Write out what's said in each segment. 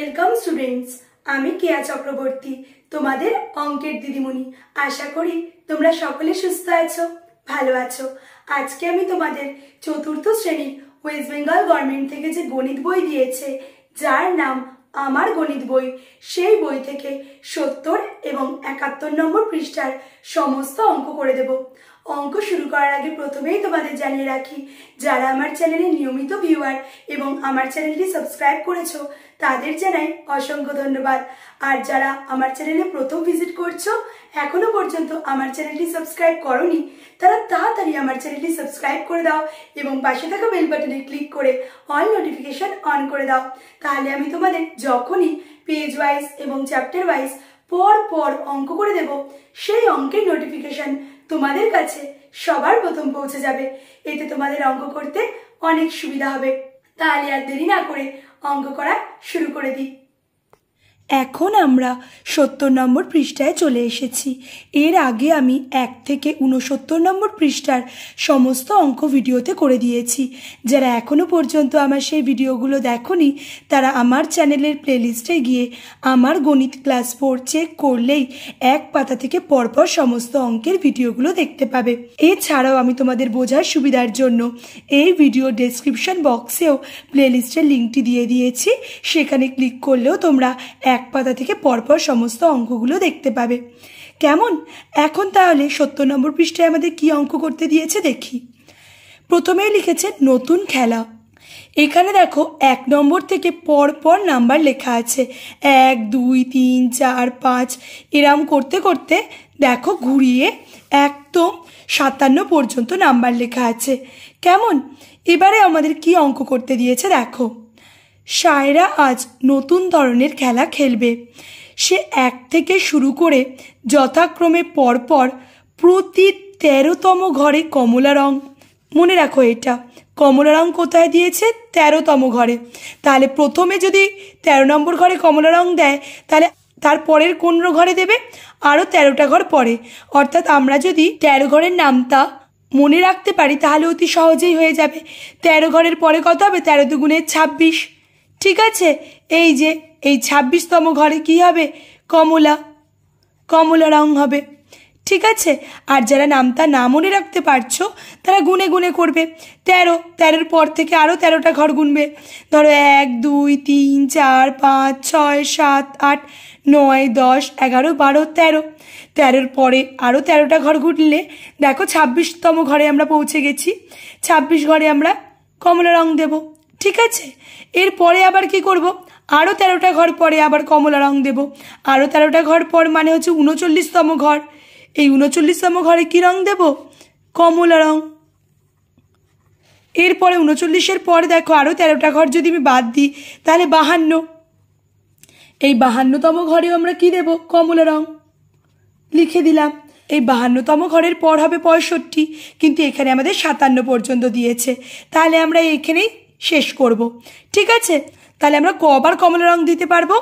welcome students আমি কেয়া চক্রবর্তী তোমাদের অঙ্কের দিদিমণি আশা করি তোমরা সকলে সুস্থ আছো ভালো আছো আজকে আমি তোমাদের চতুর্থ শ্রেণী ওয়েস্ট বেঙ্গল গভর্নমেন্ট থেকে যে গণিত বই দিয়েছে যার নাম আমার গণিত বই সেই বই থেকে সত্তর এবং একাত্তর নম্বর পৃষ্ঠার সমস্ত অঙ্ক করে দেব অঙ্ক শুরু করার আগে প্রথমেই তোমাদের জানিয়ে রাখি যারা আমার চ্যানেলে নিয়মিত ভিউয়ার এবং আমার চ্যানেলটি সাবস্ক্রাইব করেছ তাদের জানাই অসংখ্য ধন্যবাদ আর যারা আমার চ্যানেলে প্রথম ভিজিট করছো এখনো পর্যন্ত আমার চ্যানেলটি সাবস্ক্রাইব করনি তারা তাড়াতাড়ি আমার চ্যানেলটি সাবস্ক্রাইব করে দাও এবং পাশে থাকা বেল বাটনে ক্লিক করে অল নোটিফিকেশন অন করে দাও তাহলে আমি তোমাদের যখনই পেজ ওয়াইজ এবং চ্যাপ্টার ওয়াইজ পর পর অঙ্ক করে দেব সেই অঙ্কের নোটিফিকেশন তোমাদের কাছে সবার প্রথম পৌঁছে যাবে এতে তোমাদের অঙ্ক করতে অনেক সুবিধা হবে তাহলে আর দেরি না করে অঙ্ক করা শুরু করে দিই এখন আমরা সত্তর নম্বর পৃষ্ঠায় চলে এসেছি এর আগে আমি এক থেকে উনসত্তর নম্বর পৃষ্ঠার সমস্ত অঙ্ক ভিডিওতে করে দিয়েছি যারা এখনও পর্যন্ত আমার সেই ভিডিওগুলো দেখনি তারা আমার চ্যানেলের প্লেলিস্টে গিয়ে আমার গণিত ক্লাস ফোর চেক করলেই এক পাতা থেকে পরপর সমস্ত অঙ্কের ভিডিওগুলো দেখতে পাবে এছাড়াও আমি তোমাদের বোঝার সুবিধার জন্য এই ভিডিও ডেসক্রিপশন বক্সেও প্লেলিস্টের লিঙ্কটি দিয়ে দিয়েছি সেখানে ক্লিক করলেও তোমরা এক এক পাতা থেকে পরপর সমস্ত অঙ্কগুলো দেখতে পাবে কেমন এখন তাহলে সত্তর নম্বর পৃষ্ঠায় আমাদের কি অঙ্ক করতে দিয়েছে দেখি প্রথমেই লিখেছে নতুন খেলা এখানে দেখো এক নম্বর থেকে পরপর নাম্বার লেখা আছে এক দুই তিন চার পাঁচ এরম করতে করতে দেখো ঘুরিয়ে একদম সাতান্ন পর্যন্ত নাম্বার লেখা আছে কেমন এবারে আমাদের কি অঙ্ক করতে দিয়েছে দেখো সায়রা আজ নতুন ধরনের খেলা খেলবে সে এক থেকে শুরু করে যথাক্রমে পরপর প্রতি তেরোতম ঘরে কমলা রং মনে রাখো এটা কমলা রং কোথায় দিয়েছে তেরোতম ঘরে তাহলে প্রথমে যদি তেরো নম্বর ঘরে কমলা রং দেয় তাহলে তার পরের কোন ঘরে দেবে আরও তেরোটা ঘর পরে অর্থাৎ আমরা যদি তেরো ঘরের নামটা মনে রাখতে পারি তাহলে অতি সহজেই হয়ে যাবে তেরো ঘরের পরে কত হবে তেরো দুগুণের ছাব্বিশ ঠিক আছে এই যে এই ছাব্বিশতম ঘরে কি হবে কমলা কমলা রং হবে ঠিক আছে আর যারা নামটা না মনে রাখতে পারছো তারা গুনে গুনে করবে তেরো তেরোর পর থেকে আরও তেরোটা ঘর গুনবে ধরো এক দুই তিন চার পাঁচ ছয় সাত আট নয় দশ এগারো বারো তেরো তেরোর পরে আরও তেরোটা ঘর ঘুটলে দেখো ছাব্বিশতম ঘরে আমরা পৌঁছে গেছি ছাব্বিশ ঘরে আমরা কমলা রং দেবো ঠিক আছে এরপরে আবার কি করব আরও তেরোটা ঘর পরে আবার কমলা রং দেব আরও তেরোটা ঘর পর মানে হচ্ছে উনচল্লিশতম ঘর এই উনচল্লিশতম ঘরে কি রং দেব কমলা রং এরপরে উনচল্লিশের পর দেখো আরও তেরোটা ঘর যদি আমি বাদ দিই তাহলে বাহান্ন এই বাহান্নতম ঘরেও আমরা কি দেব কমলা রং লিখে দিলাম এই বাহান্নতম ঘরের পর হবে পঁয়ষট্টি কিন্তু এখানে আমাদের সাতান্ন পর্যন্ত দিয়েছে তাহলে আমরা এখানেই শেষ করব ঠিক আছে তাহলে আমরা কবার কমলা রং দিতে পারবো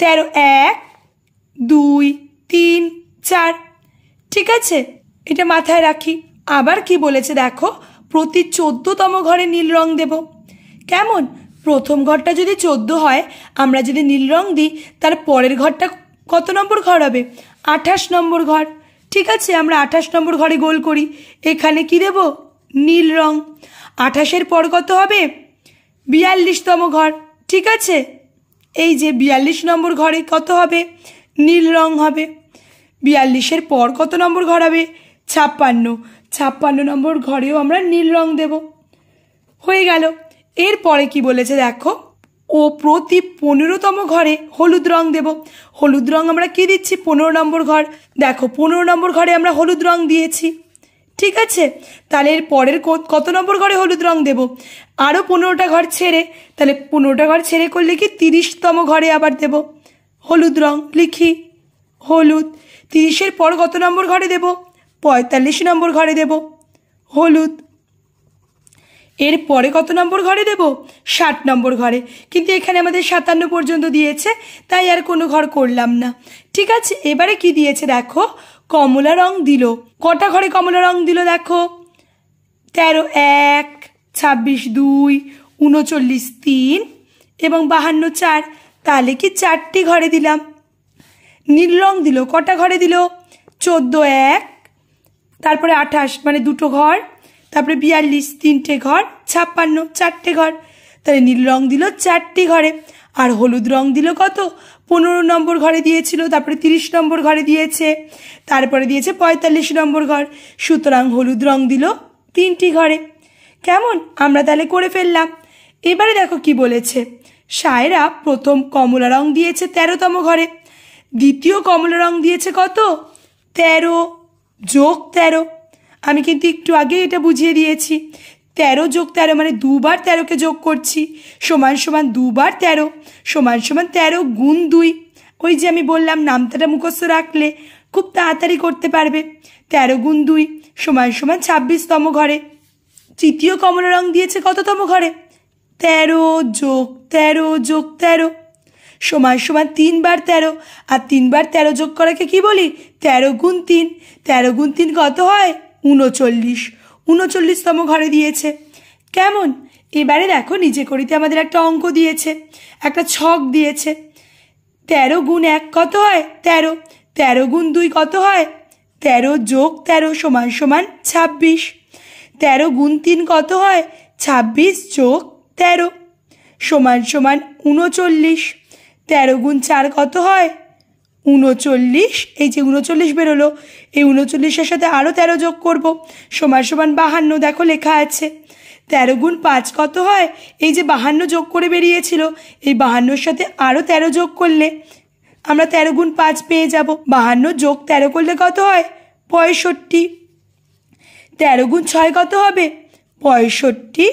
তেরো এক দুই তিন চার ঠিক আছে এটা মাথায় রাখি আবার কি বলেছে দেখো প্রতি চোদ্দতম ঘরে নীল রং দেব কেমন প্রথম ঘরটা যদি চোদ্দো হয় আমরা যদি নীল রং দিই তার পরের ঘরটা কত নম্বর ঘর হবে আঠাশ নম্বর ঘর ঠিক আছে আমরা আঠাশ নম্বর ঘরে গোল করি এখানে কি দেব নীল রং আঠাশের পর কত হবে বিয়াল্লিশতম ঘর ঠিক আছে এই যে বিয়াল্লিশ নম্বর ঘরে কত হবে নীল রং হবে বিয়াল্লিশের পর কত নম্বর ঘর হবে ছাপ্পান্ন ছাপ্পান্ন নম্বর ঘরেও আমরা নীল রং দেব হয়ে গেল এরপরে কি বলেছে দেখো ও প্রতি পনেরোতম ঘরে হলুদ রং দেব হলুদ রং আমরা কি দিচ্ছি পনেরো নম্বর ঘর দেখো পনেরো নম্বর ঘরে আমরা হলুদ রং দিয়েছি ঠিক আছে তাহলে এর পরের কত নম্বর ঘরে হলুদ রং দেব আরও পনেরোটা ঘর ছেড়ে তাহলে পনেরোটা ঘর ছেড়ে করলে কি তিরিশতম ঘরে আবার দেব হলুদ রং লিখি হলুদ তিরিশের পর কত নম্বর ঘরে দেব পঁয়তাল্লিশ নম্বর ঘরে দেব হলুদ এর পরে কত নম্বর ঘরে দেব ষাট নম্বর ঘরে কিন্তু এখানে আমাদের সাতান্ন পর্যন্ত দিয়েছে তাই আর কোনো ঘর করলাম না ঠিক আছে এবারে কি দিয়েছে দেখো কমলা রং দিল কটা ঘরে কমলা রং দিল দেখো তেরো এক ছাব্বিশ দুই উনচল্লিশ তিন এবং বাহান্ন চার তাহলে কি চারটি ঘরে দিলাম নীল রং দিল কটা ঘরে দিল চোদ্দো এক তারপরে আঠাশ মানে দুটো ঘর তারপরে বিয়াল্লিশ তিনটে ঘর ছাপ্পান্ন চারটে ঘর তাহলে নীল রং দিল চারটি ঘরে আর হলুদ রং দিল কত পনেরো নম্বর ঘরে দিয়েছিল তারপরে তিরিশ নম্বর ঘরে দিয়েছে তারপরে দিয়েছে পঁয়তাল্লিশ নম্বর ঘর সুতরাং হলুদ রং দিল তিনটি ঘরে কেমন আমরা তাহলে করে ফেললাম এবারে দেখো কি বলেছে সায়রা প্রথম কমলা রং দিয়েছে তেরোতম ঘরে দ্বিতীয় কমলা রং দিয়েছে কত তেরো যোগ তেরো আমি কিন্তু একটু আগে এটা বুঝিয়ে দিয়েছি তেরো যোগ তেরো মানে দুবার তেরোকে যোগ করছি সমান সমান দুবার তেরো সমান সমান তেরো গুণ দুই ওই যে আমি বললাম নামতাটা মুখস্থ রাখলে খুব তাড়াতাড়ি করতে পারবে তেরো গুণ দুই সমান সমান ছাব্বিশতম ঘরে তৃতীয় কমলা রং দিয়েছে কততম ঘরে তেরো যোগ তেরো যোগ তেরো সমান সমান তিনবার তেরো আর তিনবার তেরো যোগ করাকে কি বলি তেরো গুণ তিন তেরো গুণ তিন কত হয় উনচল্লিশ উনচল্লিশতম ঘরে দিয়েছে কেমন এবারে দেখো নিজে করিতে আমাদের একটা অঙ্ক দিয়েছে একটা ছক দিয়েছে তেরো গুণ এক কত হয় তেরো তেরো গুণ দুই কত হয় তেরো যোগ তেরো সমান সমান ছাব্বিশ তেরো গুণ তিন কত হয় ছাব্বিশ যোগ তেরো সমান সমান উনচল্লিশ তেরো গুণ চার কত হয় উনচল্লিশ এই যে উনচল্লিশ বেরোলো এই উনচল্লিশের সাথে আরও তেরো যোগ করব সমান সমান বাহান্ন দেখো লেখা আছে তেরো গুণ পাঁচ কত হয় এই যে বাহান্ন যোগ করে বেরিয়েছিল এই বাহান্নর সাথে আরও তেরো যোগ করলে আমরা তেরো গুণ পাঁচ পেয়ে যাব বাহান্ন যোগ তেরো করলে কত হয় পঁয়ষট্টি তেরো গুণ ছয় কত হবে পঁয়ষট্টি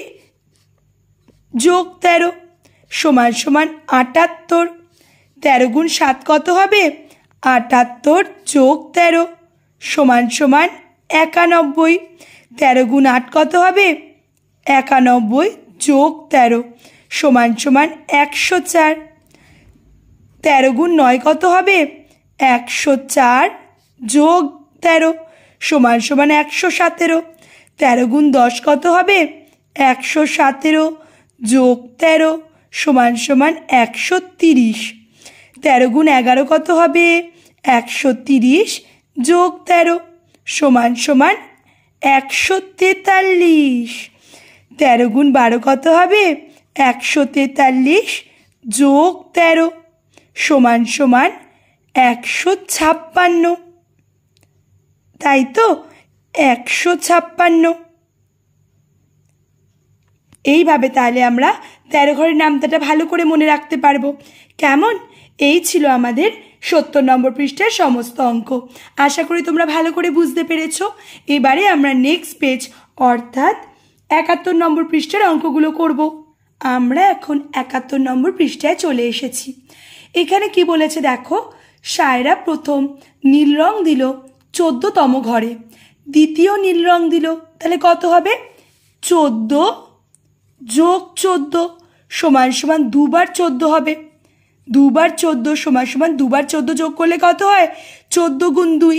যোগ তেরো সমান সমান আটাত্তর তেরো গুণ সাত কত হবে আটাত্তর যোগ তেরো সমান সমান একানব্বই তেরো গুণ আট কত হবে একানব্বই যোগ তেরো সমান সমান একশো চার তেরো গুণ নয় কত হবে একশো চার যোগ তেরো সমান সমান একশো সতেরো তেরো গুণ দশ কত হবে একশো সতেরো যোগ তেরো সমান সমান একশো তিরিশ তেরো গুণ এগারো কত হবে একশো তিরিশ যোগ তেরো সমান সমান একশো তেতাল্লিশ তেরো গুণ বারো কত হবে একশো তেতাল্লিশ যোগ তেরো সমান সমান একশো ছাপ্পান্ন তাই তো একশো ছাপ্পান্ন এইভাবে তাহলে আমরা তেরো ঘরের নামতাটা ভালো করে মনে রাখতে পারবো কেমন এই ছিল আমাদের সত্তর নম্বর পৃষ্ঠের সমস্ত অঙ্ক আশা করি তোমরা ভালো করে বুঝতে পেরেছ এবারে আমরা নেক্সট পেজ অর্থাৎ একাত্তর নম্বর পৃষ্ঠের অঙ্কগুলো করব আমরা এখন একাত্তর নম্বর পৃষ্ঠায় চলে এসেছি এখানে কি বলেছে দেখো সায়রা প্রথম নীল রং দিল চোদ্দতম ঘরে দ্বিতীয় নীল রং দিল তাহলে কত হবে চোদ্দ যোগ চোদ্দ সমান সমান দুবার চোদ্দ হবে দুবার চোদ্দো সমান সমান দুবার চোদ্দো যোগ করলে কত হয় চোদ্দো গুণ দুই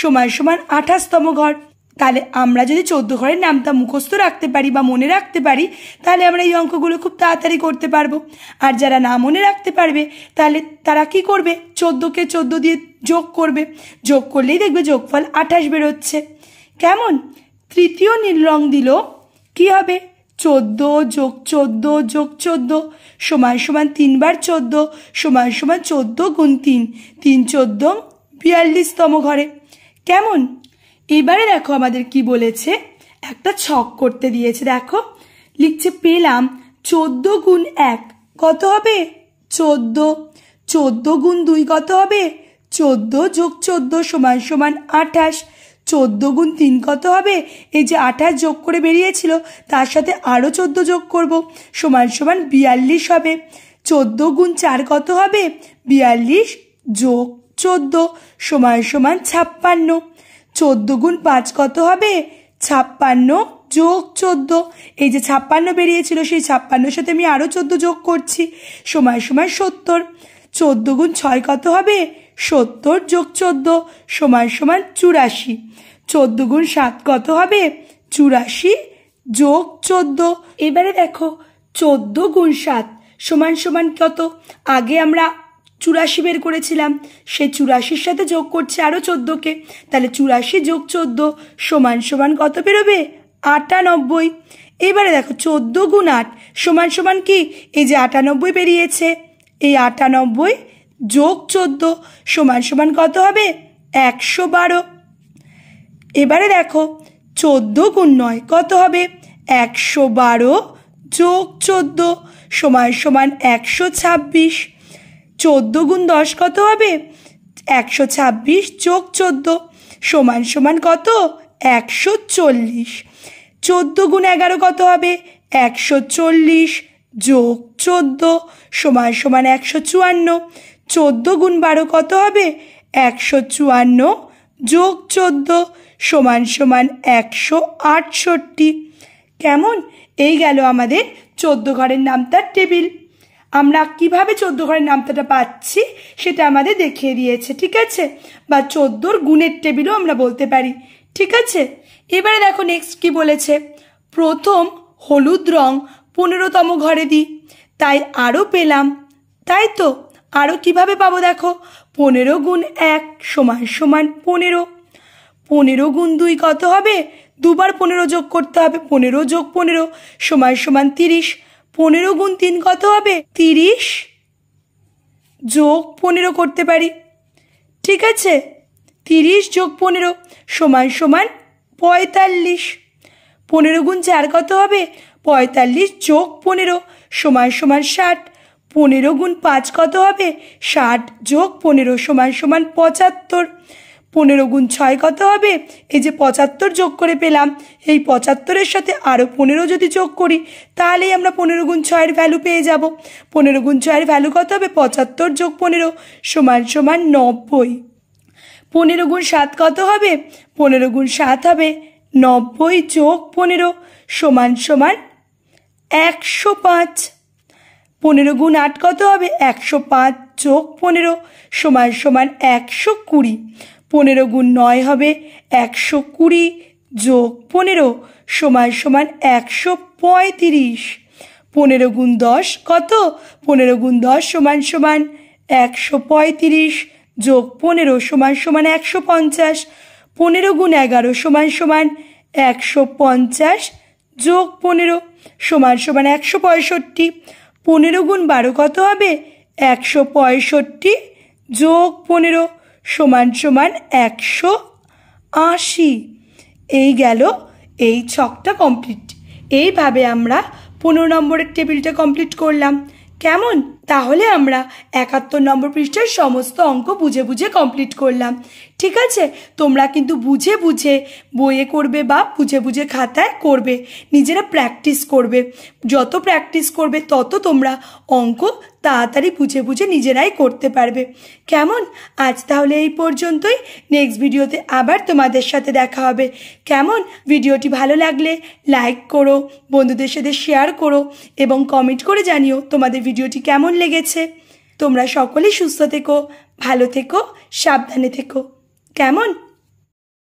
সমান সমান আঠাশতম ঘর তাহলে আমরা যদি চোদ্দ ঘরের নামটা মুখস্থ রাখতে পারি বা মনে রাখতে পারি তাহলে আমরা এই অঙ্কগুলো খুব তাড়াতাড়ি করতে পারবো আর যারা না মনে রাখতে পারবে তাহলে তারা কি করবে চোদ্দোকে চোদ্দ দিয়ে যোগ করবে যোগ করলেই দেখবে যোগফল আঠাশ বেরোচ্ছে কেমন তৃতীয় নীল রং দিল কি হবে চোদ্দ যোগ চোদ্দ যোগ চোদ্দ সমান সমান তিনবার চোদ্দ সমান সমান চোদ্দ গুণ তিন তিন চোদ্দ বিয়াল্লিশতম ঘরে কেমন এবারে দেখো আমাদের কি বলেছে একটা ছক করতে দিয়েছে দেখো লিখছে পেলাম চোদ্দ গুণ এক কত হবে চোদ্দ চোদ্দ গুণ দুই কত হবে চোদ্দ যোগ চোদ্দ সমান সমান আঠাশ চোদ্দ গুণ তিন কত হবে এই যে আঠাশ যোগ করে বেরিয়েছিল তার সাথে আরও চোদ্দ যোগ করব সমান সমান বিয়াল্লিশ হবে চোদ্দ গুণ চার কত হবে বিয়াল্লিশ যোগ চোদ্দ সমান সমান ছাপ্পান্ন চোদ্দ গুণ পাঁচ কত হবে ছাপ্পান্ন যোগ চোদ্দ এই যে ছাপ্পান্ন বেরিয়েছিল সেই ছাপ্পান্নর সাথে আমি আরও চোদ্দ যোগ করছি সময় সময় সত্তর চোদ্দ গুণ ছয় কত হবে সত্তর যোগ চোদ্দ সমান সমান চুরাশি চোদ্দ গুণ সাত কত হবে চুরাশি যোগ চোদ্দ এবারে দেখো চোদ্দ গুণ সাত সমান সমান কত আগে আমরা চুরাশি বের করেছিলাম সে চুরাশির সাথে যোগ করছে আরও চোদ্দোকে তাহলে চুরাশি যোগ চোদ্দো সমান সমান কত বেরোবে আটানব্বই এবারে দেখো চোদ্দো গুণ আট সমান সমান কি এই যে আটানব্বই বেরিয়েছে এই আটানব্বই যোগ চোদ্দ সমান সমান কত হবে একশো বারো এবারে দেখো চোদ্দ গুণ নয় কত হবে একশো বারো যোগ চোদ্দ সমান সমান একশো ছাব্বিশ চোদ্দ গুণ দশ কত হবে একশো ছাব্বিশ যোগ চোদ্দ সমান সমান কত একশো চল্লিশ চোদ্দ গুণ এগারো কত হবে একশো চল্লিশ যোগ চোদ্দ সমান সমান একশো চুয়ান্ন চোদ্দ গুণ বারো কত হবে একশো চুয়ান্ন যোগ চোদ্দ সমান সমান একশো আটষট্টি কেমন এই গেল আমাদের চোদ্দ ঘরের নামতার টেবিল আমরা কিভাবে চোদ্দ ঘরের নামতাটা পাচ্ছি সেটা আমাদের দেখিয়ে দিয়েছে ঠিক আছে বা চোদ্দোর গুণের টেবিলও আমরা বলতে পারি ঠিক আছে এবারে দেখো নেক্সট কি বলেছে প্রথম হলুদ রং পনেরোতম ঘরে দিই তাই আরও পেলাম তাই তো আরও কিভাবে পাবো দেখো পনেরো গুণ এক সমান সমান পনেরো পনেরো গুণ দুই কত হবে দুবার পনেরো যোগ করতে হবে পনেরো যোগ পনেরো সমান সমান তিরিশ পনেরো গুণ তিন কত হবে তিরিশ যোগ পনেরো করতে পারি ঠিক আছে তিরিশ যোগ পনেরো সমান সমান পঁয়তাল্লিশ পনেরো গুণ চার কত হবে পঁয়তাল্লিশ যোগ পনেরো সমান সমান ষাট পনেরো গুণ পাঁচ কত হবে ষাট যোগ পনেরো সমান সমান পঁচাত্তর পনেরো গুণ ছয় কত হবে এই যে পঁচাত্তর যোগ করে পেলাম এই পঁচাত্তরের সাথে আরও পনেরো যদি যোগ করি তাহলেই আমরা পনেরো গুণ ছয়ের ভ্যালু পেয়ে যাব পনেরো গুণ ছয়ের ভ্যালু কত হবে পঁচাত্তর যোগ পনেরো সমান সমান নব্বই পনেরো গুণ সাত কত হবে পনেরো গুণ সাত হবে নব্বই যোগ পনেরো সমান সমান একশো পাঁচ পনেরো গুণ আট কত হবে একশো পাঁচ যোগ পনেরো সমান সমান একশো কুড়ি পনেরো গুণ নয় হবে একশো কুড়ি যোগ পনেরো সমান সমান একশো পঁয়ত্রিশ পনেরো গুণ দশ কত পনেরো গুণ দশ সমান সমান একশো পঁয়ত্রিশ যোগ পনেরো সমান সমান একশো পঞ্চাশ পনেরো গুণ এগারো সমান সমান একশো পঞ্চাশ যোগ পনেরো সমান সমান একশো পঁয়ষট্টি পনেরো গুণ বারো কত হবে একশো পঁয়ষট্টি যোগ পনেরো সমান সমান একশো আশি এই গেল এই ছকটা কমপ্লিট এইভাবে আমরা পনেরো নম্বরের টেবিলটা কমপ্লিট করলাম কেমন তাহলে আমরা একাত্তর নম্বর পৃষ্ঠার সমস্ত অঙ্ক বুঝে বুঝে কমপ্লিট করলাম ঠিক আছে তোমরা কিন্তু বুঝে বুঝে বইয়ে করবে বা বুঝে বুঝে খাতায় করবে নিজেরা প্র্যাকটিস করবে যত প্র্যাকটিস করবে তত তোমরা অঙ্ক তাড়াতাড়ি বুঝে বুঝে নিজেরাই করতে পারবে কেমন আজ তাহলে এই পর্যন্তই নেক্সট ভিডিওতে আবার তোমাদের সাথে দেখা হবে কেমন ভিডিওটি ভালো লাগলে লাইক করো বন্ধুদের সাথে শেয়ার করো এবং কমেন্ট করে জানিও তোমাদের ভিডিওটি কেমন লেগেছে তোমরা সকলে সুস্থ থেকো ভালো থেকো সাবধানে থেকো কেমন